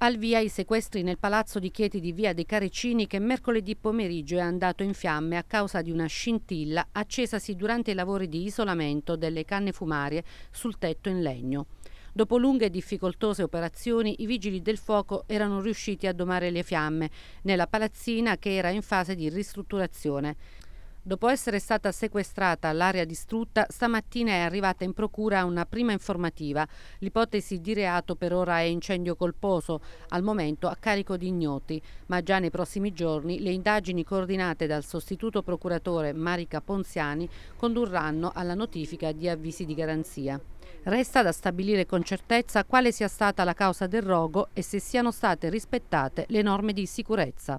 Al via i sequestri nel palazzo di Chieti di Via dei Carecini che mercoledì pomeriggio è andato in fiamme a causa di una scintilla accesasi durante i lavori di isolamento delle canne fumarie sul tetto in legno. Dopo lunghe e difficoltose operazioni, i vigili del fuoco erano riusciti a domare le fiamme nella palazzina che era in fase di ristrutturazione. Dopo essere stata sequestrata l'area distrutta, stamattina è arrivata in procura una prima informativa. L'ipotesi di reato per ora è incendio colposo, al momento a carico di ignoti, ma già nei prossimi giorni le indagini coordinate dal sostituto procuratore Marica Ponziani condurranno alla notifica di avvisi di garanzia. Resta da stabilire con certezza quale sia stata la causa del rogo e se siano state rispettate le norme di sicurezza.